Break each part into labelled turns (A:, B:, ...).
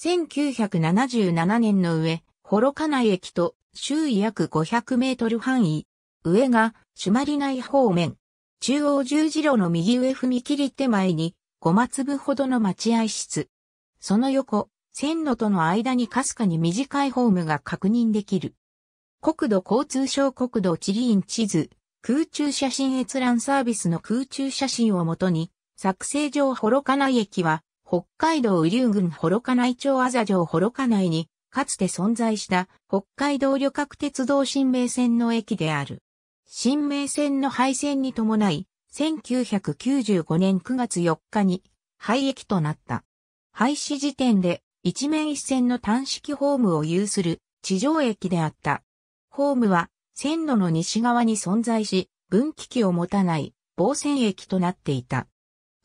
A: 1977年の上、幌加内駅と周
B: 囲約500メートル範囲。上が、朱鞠内方面。中央十字路の右上踏切手前に、5粒ほどの待合室。その横、線路との間にかすかに短いホームが確認できる。国土交通省国土地理院地図、空中写真閲覧サービスの空中写真をもとに、作成上幌加内駅は、北海道雨竜郡幌加内町あざ城幌加内に、かつて存在した北海道旅客鉄道新名線の駅である。新名線の廃線に伴い、1995年9月4日に廃駅となった。廃止時点で一面一線の単式ホームを有する地上駅であった。ホームは線路の西側に存在し、分岐器を持たない防線駅となっていた。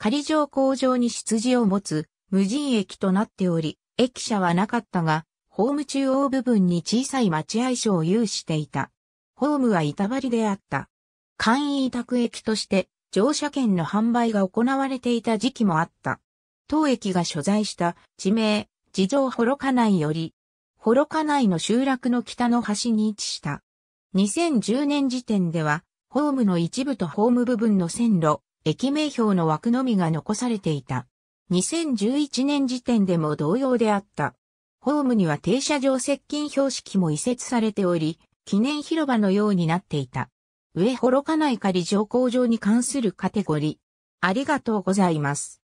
B: 仮上工場に出自を持つ無人駅となっており、駅舎はなかったが、ホーム中央部分に小さい待合所を有していた。ホームは板張りであった。簡易委託駅として乗車券の販売が行われていた時期もあった。当駅が所在した地名、地上幌加内より、幌加内の集落の北の端に位置した。2010年時点では、ホームの一部とホーム部分の線路、駅名標の枠のみが残されていた。2011年時点でも同様であった。ホームには停車場接近標識も移設されており、記念広場のようになっていた。上幌加内仮乗降場に関する
A: カテゴリー。ありがとうございます。